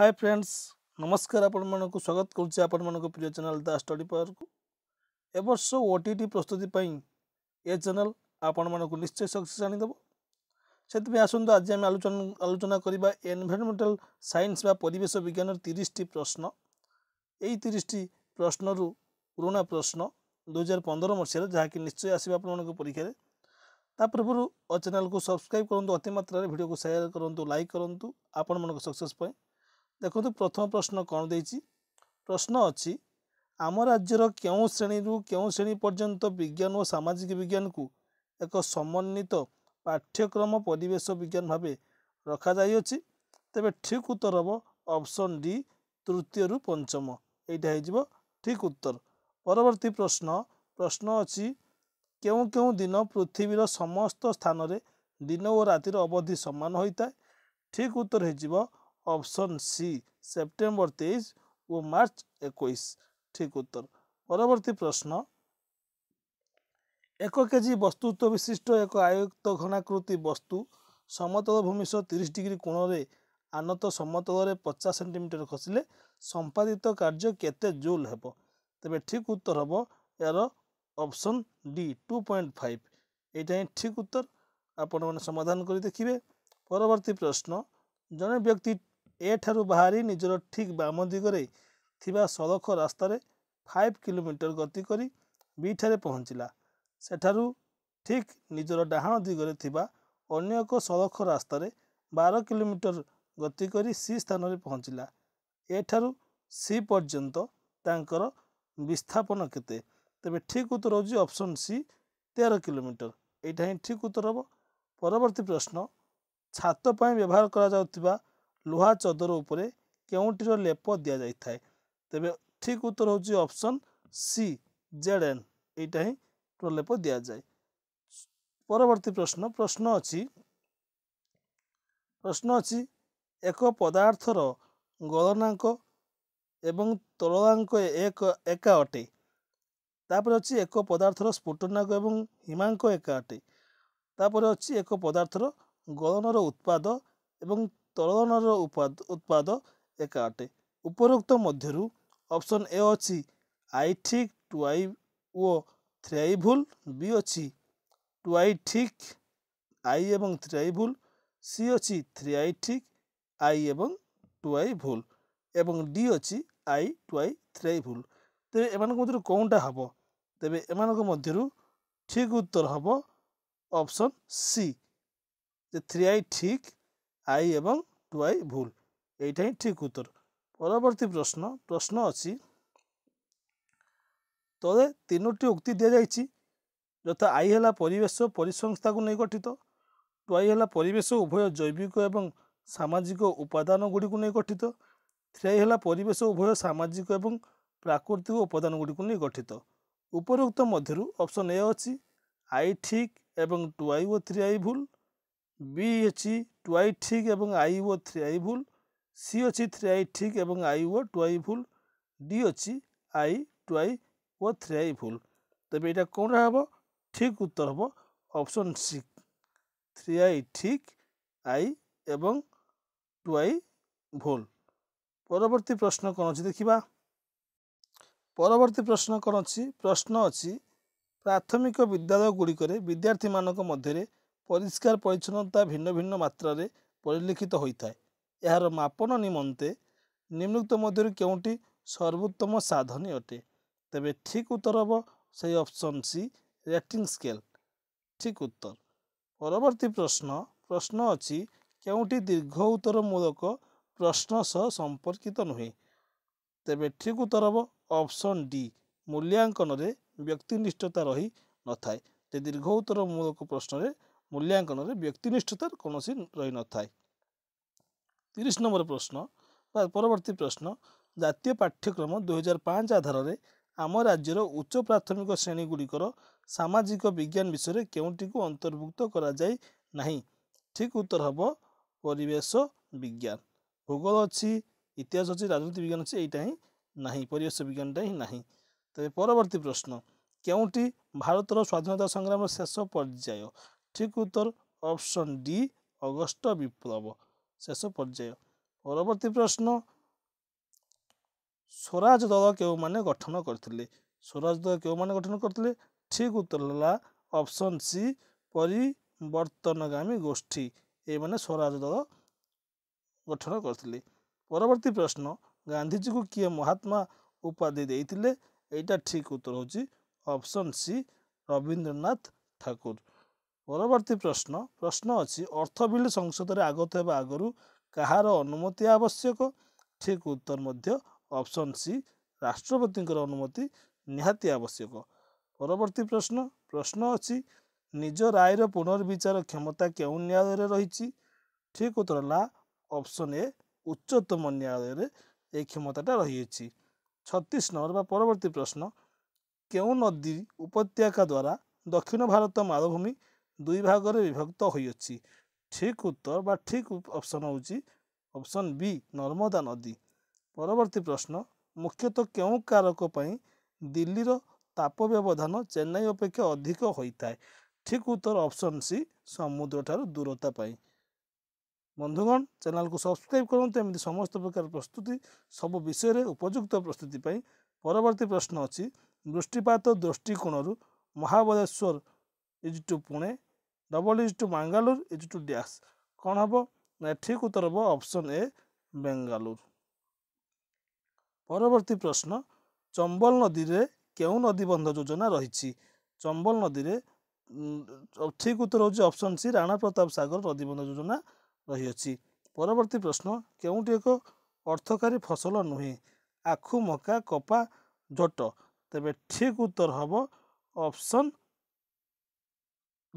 hi friends नमस्कार ଆପଣମାନଙ୍କୁ ସ୍ୱାଗତ କରୁଛି ଆପଣମାନଙ୍କ ପ୍ରିୟ ଚ୍ୟାନେଲ୍ ଦ ଷ୍ଟଡ଼ି ପାୱାରକୁ ଏ ବର୍ଷ ଓ ଟି ଟି ପ୍ରସ୍ତୁତି ପାଇଁ ଏ ଚ୍ୟାନେଲ୍ ଆପଣମାନଙ୍କୁ ନିଶ୍ଚୟ ସକ୍ସେସ୍ ଆଣିଦେବ ସେଥିପାଇଁ ଆସନ୍ତୁ ଆଜି ଆମେ ଆଲୋଚନା ଆଲୋଚନା କରିବା ଏନ୍ଭାଇରମେଣ୍ଟାଲ ସାଇନ୍ସ ବା ପରିବେଶ ବିଜ୍ଞାନର ତିରିଶଟି ପ୍ରଶ୍ନ ଏଇ ତିରିଶଟି ପ୍ରଶ୍ନରୁ ପୁରୁଣା ପ୍ରଶ୍ନ ଦୁଇହଜାର ପନ୍ଦର ମସିହାରେ ଯାହାକି ନିଶ୍ଚୟ ଆସିବ ଆପଣମାନଙ୍କ ପରୀକ୍ଷାରେ ତା ପୂର୍ବରୁ ଚ୍ୟାନେଲ୍କୁ ସବସ୍କ୍ରାଇବ୍ କରନ୍ତୁ ଅତିମାତ୍ରାରେ ଭିଡ଼ିଓକୁ ସେୟାର କରନ୍ତୁ ଲାଇକ୍ କରନ୍ତୁ ଆପଣମାନଙ୍କ ସକ୍ସେସ୍ ପାଇଁ ଦେଖନ୍ତୁ ପ୍ରଥମ ପ୍ରଶ୍ନ କ'ଣ ଦେଇଛି ପ୍ରଶ୍ନ ଅଛି ଆମ ରାଜ୍ୟର କେଉଁ ଶ୍ରେଣୀରୁ କେଉଁ ଶ୍ରେଣୀ ପର୍ଯ୍ୟନ୍ତ ବିଜ୍ଞାନ ଓ ସାମାଜିକ ବିଜ୍ଞାନକୁ ଏକ ସମନ୍ୱିତ ପାଠ୍ୟକ୍ରମ ପରିବେଶ ବିଜ୍ଞାନ ଭାବେ ରଖାଯାଇଅଛି ତେବେ ଠିକ୍ ଉତ୍ତର ହେବ ଅପସନ୍ ଡି ତୃତୀୟରୁ ପଞ୍ଚମ ଏଇଟା ହେଇଯିବ ଠିକ୍ ଉତ୍ତର ପରବର୍ତ୍ତୀ ପ୍ରଶ୍ନ ପ୍ରଶ୍ନ ଅଛି କେଉଁ କେଉଁ ଦିନ ପୃଥିବୀର ସମସ୍ତ ସ୍ଥାନରେ ଦିନ ଓ ରାତିର ଅବଧି ସମାନ ହୋଇଥାଏ ଠିକ୍ ଉତ୍ତର ହେଇଯିବ ऑप्शन सी सेप्टेम्बर तेईस व मार्च इक्कीस ठीक उत्तर परवर्ती प्रश्न एक केजी वस्तुत्व विशिष्ट एक आयुक्त घनाकृति वस्तु ସମତଳ ଭୂମି ସହ ତିରିଶ ଡିଗ୍ରୀ କୋଣରେ ଆନତ ସମତଳରେ ପଚାଶ ସେଣ୍ଟିମିଟର ଖସିଲେ ସମ୍ପାଦିତ କାର୍ଯ୍ୟ କେତେ ଜୁଲ୍ ହେବ ତେବେ ଠିକ୍ ଉତ୍ତର ହେବ ଏହାର option D two point five ଏଇଟା ହିଁ ଠିକ୍ ଉତ୍ତର ଆପଣମାନେ ସମାଧାନ କରି ଦେଖିବେ ପରବର୍ତ୍ତୀ ପ୍ରଶ୍ନ ଜଣେ ବ୍ୟକ୍ତି ଏଠାରୁ ବାହାରି ନିଜର ଠିକ୍ ବାମ ଦିଗରେ ଥିବା ସଳଖ ରାସ୍ତାରେ ଫାଇଭ୍ କିଲୋମିଟର ଗତି କରି ବିଠାରେ ପହଞ୍ଚିଲା ସେଠାରୁ ଠିକ୍ ନିଜର ଡାହାଣ ଦିଗରେ ଥିବା ଅନ୍ୟ ଏକ ସଳଖ ରାସ୍ତାରେ ବାର କିଲୋମିଟର ଗତି କରି ସି ସ୍ଥାନରେ ପହଞ୍ଚିଲା ଏଠାରୁ ସି ପର୍ଯ୍ୟନ୍ତ ତାଙ୍କର ବିସ୍ଥାପନ କେତେ ତେବେ ଠିକ୍ ଉତ୍ତର ହେଉଛି ଅପସନ୍ ସି ତେର କିଲୋମିଟର ଏଇଟା ହିଁ ଠିକ୍ ଉତ୍ତର ହେବ ପରବର୍ତ୍ତୀ ପ୍ରଶ୍ନ ଛାତ ପାଇଁ ବ୍ୟବହାର କରାଯାଉଥିବା ଲୁହା ଚଦର ଉପରେ କେଉଁଟିର ଲେପ ଦିଆଯାଇଥାଏ ତେବେ ଠିକ୍ ଉତ୍ତର ହେଉଛି ଅପସନ୍ ସି ଜେଡ଼ ଏନ୍ ଏଇଟା ହିଁ ପ୍ରଲେପ ଦିଆଯାଏ ପରବର୍ତ୍ତୀ ପ୍ରଶ୍ନ ପ୍ରଶ୍ନ ଅଛି ପ୍ରଶ୍ନ ଅଛି ଏକ ପଦାର୍ଥର ଗଳନାଙ୍କ ଏବଂ ତଳଳାଙ୍କ ଏକ ଏକା ଅଟେ ତାପରେ ଅଛି ଏକ ପଦାର୍ଥର ସ୍ଫୁଟନାଙ୍କ ଏବଂ ହିମାଙ୍କ ଏକା ଅଟେ ତାପରେ ଅଛି ଏକ ପଦାର୍ଥର ଗଳନର ଉତ୍ପାଦ ଏବଂ ତରଳର ଉତ୍ପାଦ ଏକା ଅଟେ ଉପରୋକ୍ତ ମଧ୍ୟରୁ ଅପସନ୍ ଏ ଅଛି ଆଇ ଠିକ୍ ଟୁ ଆଇ ଓ ଥ୍ରାଇ ଭୁଲ୍ ବି ଅଛି ଟୁ ଆଇ ଠିକ୍ ଆଇ ଏବଂ ଥ୍ରାଇ ଭୁଲ୍ ସି ଅଛି ଥ୍ରୀ ଆଇ ଠିକ୍ ଆଇ ଏବଂ ଟୁ ଆଇ ଭୁଲ୍ ଏବଂ ଡି ଅଛି I two I three I ଭୁଲ୍ ତେବେ ଏମାନଙ୍କ ମଧ୍ୟରୁ କେଉଁଟା ହେବ ତେବେ ଏମାନଙ୍କ ମଧ୍ୟରୁ ଠିକ୍ ଉତ୍ତର ହେବ ଅପସନ୍ ସି ଯେ ଥ୍ରୀ ଆଇ ଠିକ୍ ଆଇ ଏବଂ ଟୁ ଆଇ ଭୁଲ ଏଇଟା ହିଁ ଠିକ୍ ଉତ୍ତର ପରବର୍ତ୍ତୀ ପ୍ରଶ୍ନ ପ୍ରଶ୍ନ ଅଛି ତଳେ ତିନୋଟି ଉକ୍ତି ଦିଆଯାଇଛି ଯଥା ଆଇ ହେଲା ପରିବେଶ ପରିସଂସ୍ଥାକୁ ନେଇ ଗଠିତ ଟୁ ଆଇ ହେଲା ପରିବେଶ ଉଭୟ ଜୈବିକ ଏବଂ ସାମାଜିକ ଉପାଦାନଗୁଡ଼ିକୁ ନେଇ ଗଠିତ ଥ୍ରୀ ଆଇ ହେଲା ପରିବେଶ ଉଭୟ ସାମାଜିକ ଏବଂ ପ୍ରାକୃତିକ ଉପାଦାନଗୁଡ଼ିକୁ ନେଇ ଗଠିତ ଉପରୋକ୍ତ ମଧ୍ୟରୁ ଅପସନ୍ ଏ ଅଛି ଆଇ ଠିକ୍ ଏବଂ ଟୁ ଆଇ ଓ ଥ୍ରୀ ଆଇ ଭୁଲ ବି ଅଛି টু আই ঠিক এবং আই ও থ্রি আই ভুল সি অছি থ্রি আই ঠিক এবং আই ও টু আই ভুল ডি অছি আই টু আই ও থ্রি আই ভুল তবে এটা কোনটা হব ঠিক উত্তর হব অপশন সি থ্রি আই ঠিক আই এবং টু আই ভুল পরবর্তী প্রশ্ন কোন অছি দেখিবা পরবর্তী প্রশ্ন কোন অছি প্রশ্ন অছি প্রাথমিক ପ୍ରାଥମିକ বিদ্যার্থী মানক মধ্যে ପରିଷ୍କାର ପରିଚ୍ଛନ୍ନତା ଭିନ୍ନ ଭିନ୍ନ ମାତ୍ରାରେ ପରିଲକ୍ଷିତ ହୋଇଥାଏ ଏହାର ମାପନ ନିମନ୍ତେ ନିମ୍ନୁକ୍ତ ମଧ୍ୟରୁ କେଉଁଟି ସର୍ବୋତ୍ତମ ସାଧନୀ ଅଟେ ତେବେ ଠିକ୍ ଉତ୍ତର ହେବ ସେହି ଅପସନ୍ ସି ରେଟିଂ ସ୍କେଲ୍ ଠିକ୍ ଉତ୍ତର ପରବର୍ତ୍ତୀ ପ୍ରଶ୍ନ ପ୍ରଶ୍ନ ଅଛି କେଉଁଟି ଦୀର୍ଘ ଉତ୍ତର ମୂଳକ ପ୍ରଶ୍ନ ସହ ସମ୍ପର୍କିତ ନୁହେଁ ତେବେ ଠିକ୍ ଉତ୍ତର ହେବ ଅପସନ୍ ଡି ମୂଲ୍ୟାଙ୍କନରେ ବ୍ୟକ୍ତିନିଷ୍ଠତା ରହି ନଥାଏ ଯେ ଦୀର୍ଘ ଉତ୍ତର ମୂଳକ ପ୍ରଶ୍ନରେ ମୂଲ୍ୟାଙ୍କନରେ ବ୍ୟକ୍ତିନିଷ୍ଠତାର କୌଣସି ରହିନଥାଏ ତିରିଶ ନମ୍ବର ପ୍ରଶ୍ନ ବା ପରବର୍ତ୍ତୀ ପ୍ରଶ୍ନ ଜାତୀୟ ପାଠ୍ୟକ୍ରମ ଦୁଇହଜାର ପାଞ୍ଚ ଆଧାରରେ ଆମ ରାଜ୍ୟର ଉଚ୍ଚ ପ୍ରାଥମିକ ଶ୍ରେଣୀଗୁଡ଼ିକର ସାମାଜିକ ବିଜ୍ଞାନ ବିଷୟରେ କେଉଁଟିକୁ ଅନ୍ତର୍ଭୁକ୍ତ କରାଯାଇ ନାହିଁ ଠିକ୍ ଉତ୍ତର ହେବ ପରିବେଶ ବିଜ୍ଞାନ ଭୂଗୋଳ ଅଛି ଇତିହାସ ଅଛି ରାଜନୀତି ବିଜ୍ଞାନ ଅଛି ଏଇଟା ହିଁ ନାହିଁ ପରିବେଶ ବିଜ୍ଞାନଟା ହିଁ ନାହିଁ ତେବେ ପରବର୍ତ୍ତୀ ପ୍ରଶ୍ନ କେଉଁଟି ଭାରତର ସ୍ୱାଧୀନତା ସଂଗ୍ରାମର ଶେଷ ପର୍ଯ୍ୟାୟ ଠିକ ଉତ୍ତର ଅପସନ୍ ଡି ଅଗଷ୍ଟ ବିପ୍ଲବ ଶେଷ ପର୍ଯ୍ୟାୟ ପରବର୍ତ୍ତୀ ପ୍ରଶ୍ନ ସ୍ୱରାଜ ଦଳ କେଉଁମାନେ ଗଠନ କରିଥିଲେ ସ୍ୱରାଜ ଦଳ କେଉଁମାନେ ଗଠନ କରିଥିଲେ ଠିକ ଉତ୍ତର ହେଲା ଅପସନ୍ ସି ପରିବର୍ତ୍ତନଗାମୀ ଗୋଷ୍ଠୀ ଏମାନେ ସ୍ୱରାଜ ଦଳ ଗଠନ କରିଥିଲେ ପରବର୍ତ୍ତୀ ପ୍ରଶ୍ନ ଗାନ୍ଧିଜୀକୁ କିଏ ମହାତ୍ମା ଉପାଧି ଦେଇଥିଲେ ଏଇଟା ଠିକ ଉତ୍ତର ହେଉଛି ଅପସନ୍ ସି ରବୀନ୍ଦ୍ରନାଥ ଠାକୁର ପରବର୍ତ୍ତୀ ପ୍ରଶ୍ନ ପ୍ରଶ୍ନ ଅଛି ଅର୍ଥ ବିଲ୍ ସଂସଦରେ ଆଗତ ହେବା ଆଗରୁ କାହାର ଅନୁମତି ଆବଶ୍ୟକ ଠିକ୍ ଉତ୍ତର ମଧ୍ୟ ଅପସନ୍ ସି ରାଷ୍ଟ୍ରପତିଙ୍କର ଅନୁମତି ନିହାତି ଆବଶ୍ୟକ ପରବର୍ତ୍ତୀ ପ୍ରଶ୍ନ ପ୍ରଶ୍ନ ଅଛି ନିଜ ରାୟର ପୁନର୍ବିଚାର କ୍ଷମତା କେଉଁ ନ୍ୟାୟାଳୟରେ ରହିଛି ଠିକ୍ ଉତ୍ତର ହେଲା ଅପସନ୍ ଏ ଉଚ୍ଚତମ ନ୍ୟାୟାଳୟରେ ଏହି କ୍ଷମତାଟା ରହିଅଛି ଛତିଶ ନମ୍ବର ବା ପରବର୍ତ୍ତୀ ପ୍ରଶ୍ନ କେଉଁ ନଦୀ ଉପତ୍ୟକା ଦ୍ୱାରା ଦକ୍ଷିଣ ଭାରତ ମାଳଭୂମି ଦୁଇ ଭାଗରେ ବିଭକ୍ତ ହୋଇଅଛି ଠିକ୍ ଉତ୍ତର ବା ଠିକ୍ ଅପସନ୍ ହେଉଛି ଅପସନ୍ ବି ନର୍ମଦା ନଦୀ ପରବର୍ତ୍ତୀ ପ୍ରଶ୍ନ ମୁଖ୍ୟତଃ କେଉଁ କାରକ ପାଇଁ ଦିଲ୍ଲୀର ତାପ ବ୍ୟବଧାନ ଚେନ୍ନାଇ ଅପେକ୍ଷା ଅଧିକ ହୋଇଥାଏ ଠିକ୍ ଉତ୍ତର ଅପସନ୍ ସି ସମୁଦ୍ରଠାରୁ ଦୂରତା ପାଇଁ ବନ୍ଧୁଗଣ ଚ୍ୟାନେଲକୁ ସବସ୍କ୍ରାଇବ୍ କରନ୍ତୁ ଏମିତି ସମସ୍ତ ପ୍ରକାର ପ୍ରସ୍ତୁତି ସବୁ ବିଷୟରେ ଉପଯୁକ୍ତ ପ୍ରସ୍ତୁତି ପାଇଁ ପରବର୍ତ୍ତୀ ପ୍ରଶ୍ନ ଅଛି ବୃଷ୍ଟିପାତ ଦୃଷ୍ଟିକୋଣରୁ Mahabaleshwar is to Pune double is to Mangalore is to dash কোণ হব না ঠিক উত্তর হব অপশন এ বেঙ্গালুর পরবর্তী প্রশ্ন চম্বল নদীরে কেউ নদীবন্ধ যোজনা রয়েছে চম্বল নদীরে ঠিক উত্তর হচ্ছে অপশন সি রানা প্রতাপ সাগর নদীবন্ধ যোজনা রয়েছে পরবর্তী প্রশ্ন কেউটি এক অর্থকারী ফসল নুহেঁ আখু মকা কপা ঝোট তবে ঠিক উত্তর হব অপশন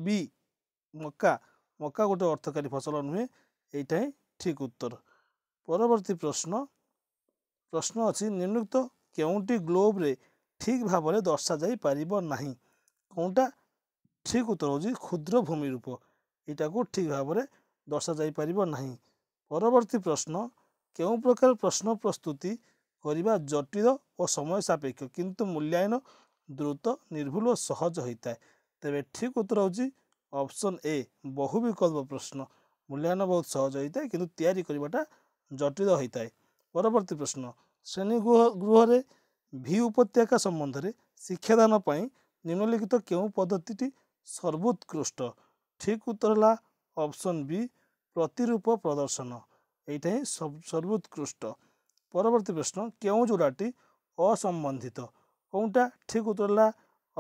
বি ମକା ମକା ଗୋଟେ ଅର୍ଥକାରୀ ଫସଲ ନୁହେଁ ଏଇଟା ହିଁ ଠିକ୍ ଉତ୍ତର ପରବର୍ତ୍ତୀ ପ୍ରଶ୍ନ ପ୍ରଶ୍ନ ଅଛି ନିମ୍ନୁକ୍ତ କେଉଁଟି ଗ୍ଲୋବ୍ରେ ଠିକ୍ ଭାବରେ ଦର୍ଶାଯାଇପାରିବ ନାହିଁ କେଉଁଟା ଠିକ୍ ଉତ୍ତର ହେଉଛି କ୍ଷୁଦ୍ର ଭୂମି ରୂପ ଏଇଟାକୁ ଠିକ୍ ଭାବରେ ଦର୍ଶାଯାଇପାରିବ ନାହିଁ ପରବର୍ତ୍ତୀ ପ୍ରଶ୍ନ କେଉଁ ପ୍ରକାର ପ୍ରଶ୍ନ ପ୍ରସ୍ତୁତି କରିବା ଜଟିଳ ଓ ସମୟ ସାପେକ୍ଷ କିନ୍ତୁ ମୂଲ୍ୟାୟନ ଦ୍ରୁତ ନିର୍ଭୁଲ ଓ ସହଜ ହୋଇଥାଏ ତେବେ ଠିକ୍ ଉତ୍ତର ହେଉଛି ଅପସନ୍ ଏ ବହୁ ବିକଳ୍ପ ପ୍ରଶ୍ନ ମୂଲ୍ୟାୟନ ବହୁତ ସହଜ ହୋଇଥାଏ କିନ୍ତୁ ତିଆରି କରିବାଟା ଜଟିଳ ହୋଇଥାଏ ପରବର୍ତ୍ତୀ ପ୍ରଶ୍ନ ଶ୍ରେଣୀ ଗୃହ ଗୃହରେ ଭି ଉପତ୍ୟକା ସମ୍ବନ୍ଧରେ ଶିକ୍ଷାଦାନ ପାଇଁ ନିମ୍ନଲିଖିତ କେଉଁ ପଦ୍ଧତିଟି ସର୍ବୋତ୍କୃଷ୍ଟ ଠିକ୍ ଉତ୍ତର ହେଲା ଅପସନ୍ ବି ପ୍ରତିରୂପ ପ୍ରଦର୍ଶନ ଏଇଟା ହିଁ ସର୍ବୋତ୍କୃଷ୍ଟ ପରବର୍ତ୍ତୀ ପ୍ରଶ୍ନ କେଉଁ ଯୋଡ଼ାଟି ଅସମ୍ବନ୍ଧିତ କେଉଁଟା ଠିକ୍ ଉତ୍ତର ହେଲା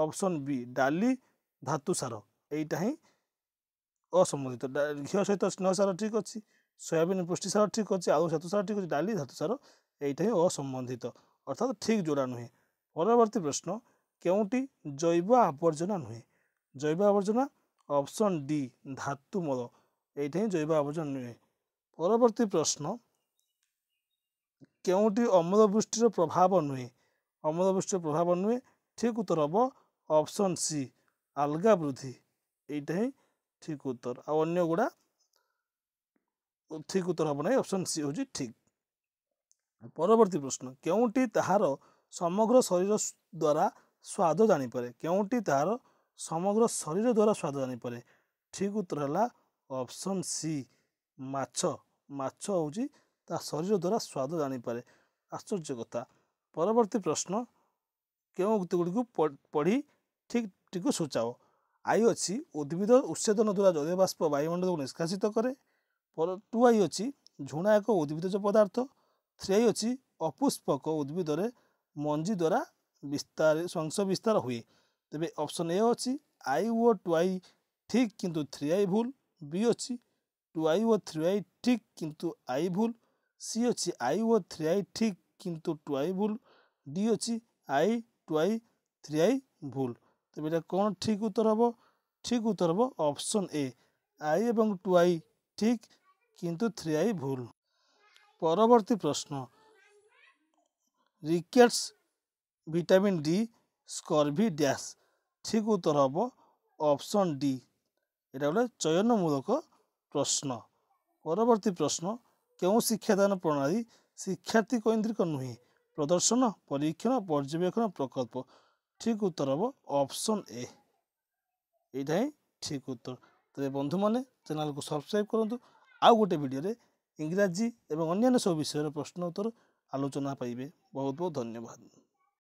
ଅପସନ୍ ବି ଡାଲି ଧାତୁସାର ଏଇଟା ହିଁ ଅସମ୍ବନ୍ଧିତ ଘିଅ ସହିତ ସ୍ନେହ ସାର ଠିକ୍ ଅଛି ସୋୟାବିନ୍ ପୃଷ୍ଟି ସାର ଠିକ୍ ଅଛି ଆଳୁ ଛାତୁ ସାର ଠିକ୍ ଅଛି ଡାଲି ଧାତୁ ସାର ଏଇଟା ହିଁ ଅସମ୍ବନ୍ଧିତ ଅର୍ଥାତ୍ ଠିକ୍ ଯୋଡ଼ା ନୁହେଁ ପରବର୍ତ୍ତୀ ପ୍ରଶ୍ନ କେଉଁଠି ଜୈବ ଆବର୍ଜନା ନୁହେଁ ଜୈବ ଆବର୍ଜନା ଅପସନ୍ ଡି ଧାତୁମଳ ଏଇଟା ହିଁ ଜୈବ ଆବର୍ଜନା ନୁହେଁ ପରବର୍ତ୍ତୀ ପ୍ରଶ୍ନ କେଉଁଠି ଅମ୍ଳବୃଷ୍ଟିର ପ୍ରଭାବ ନୁହେଁ ଅମ୍ଳବୃଷ୍ଟିର ପ୍ରଭାବ ନୁହେଁ ଠିକ୍ ଉତ୍ତର ହେବ ଅପସନ୍ ସି ଆଲଗା ବୃଦ୍ଧି ଏଇଟା ହିଁ ଠିକ୍ ଉତ୍ତର ଆଉ ଅନ୍ୟ ଗୁଡ଼ା ଠିକ୍ ଉତ୍ତର ହେବ ନାହିଁ ଅପସନ୍ ସି ହେଉଛି ଠିକ୍ ପରବର୍ତ୍ତୀ ପ୍ରଶ୍ନ କେଉଁଠି ତାହାର ସମଗ୍ର ଶରୀର ଦ୍ୱାରା ସ୍ୱାଦ ଜାଣିପାରେ କେଉଁଠି ତାହାର ସମଗ୍ର ଶରୀର ଦ୍ୱାରା ସ୍ୱାଦ ଜାଣିପାରେ ଠିକ୍ ଉତ୍ତର ହେଲା ଅପସନ୍ ସି ମାଛ ମାଛ ହେଉଛି ତା ଶରୀର ଦ୍ୱାରା ସ୍ୱାଦ ଜାଣିପାରେ ଆଶ୍ଚର୍ଯ୍ୟ କଥା ପରବର୍ତ୍ତୀ ପ୍ରଶ୍ନ କେଉଁ ଉକ୍ତିଗୁଡ଼ିକୁ ପଢ଼ି ଠିକ୍ ଟିକୁ ସୂଚାଅ ଆଇ ଅଛି ଉଦ୍ଭିଦ ଉତ୍ସେଚନ ଦ୍ୱାରା ଜଳୀୟ ବାଷ୍ପ ବାୟୁମଣ୍ଡଳକୁ ନିଷ୍କାସିତ କରେ ଟୁ ଆଇ ଅଛି ଝୁଣା ଏକ ଉଦ୍ଭିଦଜ ପଦାର୍ଥ ଥ୍ରୀ ଆଇ ଅଛି ଅପୁଷ୍ପକ ଉଦ୍ଭିଦରେ ମଞ୍ଜି ଦ୍ୱାରା ବିସ୍ତାର ସଂଶ ବିସ୍ତାର ହୁଏ ତେବେ ଅପସନ୍ ଏ ଅଛି ଆଇ ଓ ଟୁ ଆଇ ଠିକ୍ କିନ୍ତୁ ଥ୍ରୀ ଆଇ ଭୁଲ ବି ଅଛି ଟୁ ଆଇ ଓ ଥ୍ରୀ ଆଇ ଠିକ୍ କିନ୍ତୁ ଆଇ ଭୁଲ ସି ଅଛି ଆଇ ଓ ଥ୍ରୀ ଆଇ ଠିକ୍ କିନ୍ତୁ ଟୁ ଆଇ ଭୁଲ ଡି ଅଛି I two I three I ଭୁଲ ତେବେ ଏଇଟା କ'ଣ ଠିକ୍ ଉତ୍ତର ହେବ ଠିକ୍ ଉତ୍ତର ହେବ ଅପସନ୍ ଏ ଆଇ ଏବଂ ଟୁ ଆଇ ଠିକ୍ କିନ୍ତୁ ଥ୍ରୀ ଆଇ ଭୁଲ ପରବର୍ତ୍ତୀ ପ୍ରଶ୍ନ rickets vitamin D scurvy dash ଠିକ୍ ଉତ୍ତର ହେବ ଅପସନ୍ ଡି ଏଇଟା ଗୋଟେ ଚୟନମୂଳକ ପ୍ରଶ୍ନ ପରବର୍ତ୍ତୀ ପ୍ରଶ୍ନ କେଉଁ ଶିକ୍ଷାଦାନ ପ୍ରଣାଳୀ ଶିକ୍ଷାର୍ଥୀ କୈନ୍ଦ୍ରିକ ନୁହେଁ ପ୍ରଦର୍ଶନ ପରୀକ୍ଷଣ ପର୍ଯ୍ୟବେକ୍ଷଣ ପ୍ରକଳ୍ପ ଠିକ୍ ଉତ୍ତର ହେବ ଅପସନ୍ ଏ ଏଇଟା ହିଁ ଠିକ୍ ଉତ୍ତର ତେବେ ବନ୍ଧୁମାନେ ଚ୍ୟାନେଲକୁ ସବସ୍କ୍ରାଇବ୍ କରନ୍ତୁ ଆଉ ଗୋଟେ ଭିଡ଼ିଓରେ ଇଂରାଜୀ ଏବଂ ଅନ୍ୟାନ୍ୟ ସବୁ ବିଷୟରେ ପ୍ରଶ୍ନ ଉତ୍ତର ଆଲୋଚନା ପାଇବେ ବହୁତ ବହୁତ ଧନ୍ୟବାଦ